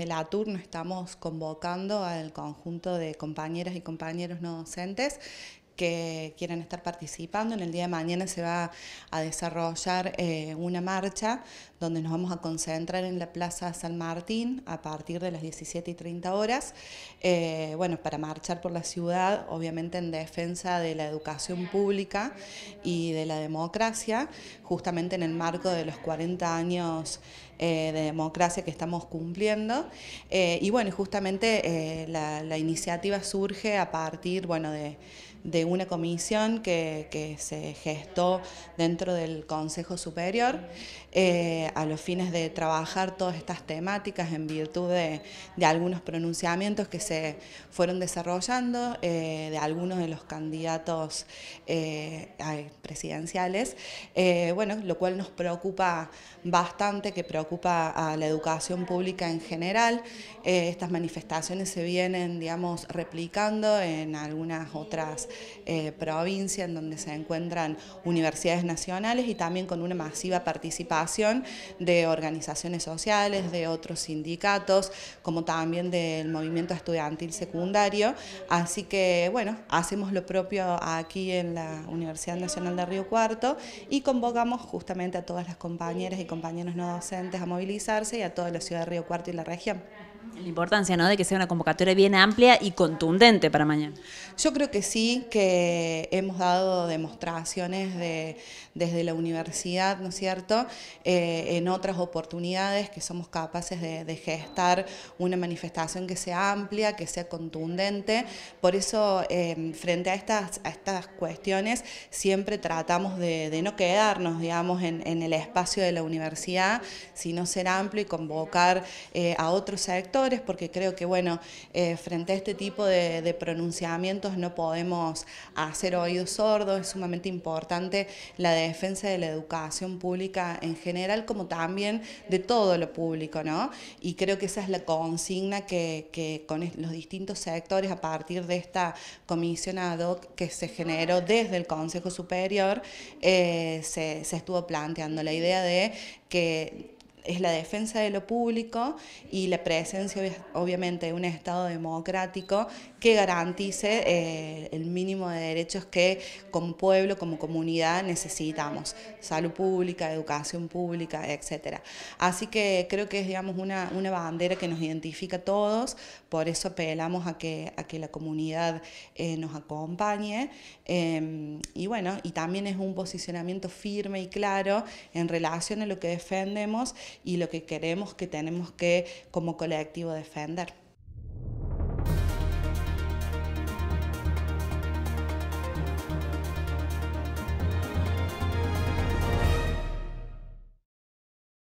de la turno estamos convocando al conjunto de compañeras y compañeros no docentes que quieren estar participando. En el día de mañana se va a desarrollar eh, una marcha donde nos vamos a concentrar en la Plaza San Martín a partir de las 17 y 30 horas, eh, bueno, para marchar por la ciudad, obviamente en defensa de la educación pública y de la democracia, justamente en el marco de los 40 años eh, de democracia que estamos cumpliendo. Eh, y bueno, justamente eh, la, iniciativa surge a partir bueno, de, una comisión que, se gestó dentro del Consejo Superior a los fines de trabajar todas estas temáticas en virtud de, de algunos pronunciamientos que se fueron desarrollando de algunos de los candidatos presidenciales. bueno, lo cual nos preocupa bastante, que a la educación pública en general. Eh, estas manifestaciones se vienen, digamos, replicando en algunas otras eh, provincias en donde se encuentran universidades nacionales y también con una masiva participación de organizaciones sociales, de otros sindicatos, como también del movimiento estudiantil secundario. Así que, bueno, hacemos lo propio aquí en la Universidad Nacional de Río Cuarto y convocamos justamente a todas las compañeras y compañeros no docentes a movilizarse y a toda la ciudad de Río Cuarto y la región. La importancia, ¿no? De que sea una convocatoria bien amplia y contundente para mañana. Yo creo que sí, que hemos dado demostraciones desde la universidad, ¿no es cierto?, eh, en otras oportunidades que somos capaces de, gestar una manifestación que sea amplia, que sea contundente. Por eso, em, frente a estas, estas cuestiones, siempre tratamos de, no quedarnos, digamos, en, el espacio de la universidad, sino ser amplio y convocar eh, a otros sectores porque creo que, bueno, eh, frente a este tipo de, pronunciamientos no podemos hacer oídos sordos, es sumamente importante la defensa de la educación pública en general, como también de todo lo público, ¿no? Y creo que esa es la consigna que, con los distintos sectores, a partir de esta comisión ad hoc que se generó desde el Consejo Superior, eh, se estuvo planteando la idea de que es la defensa de lo público y la presencia, obviamente, de un Estado democrático que garantice eh, el mínimo de derechos que como pueblo, como comunidad necesitamos, salud pública, educación pública, etc. Así que creo que es digamos, una, bandera que nos identifica a todos, por eso apelamos a que, a que la comunidad eh, nos acompañe em, y bueno, y también es un posicionamiento firme y claro en relación a lo que defendemos y lo que queremos que tenemos que como colectivo defender.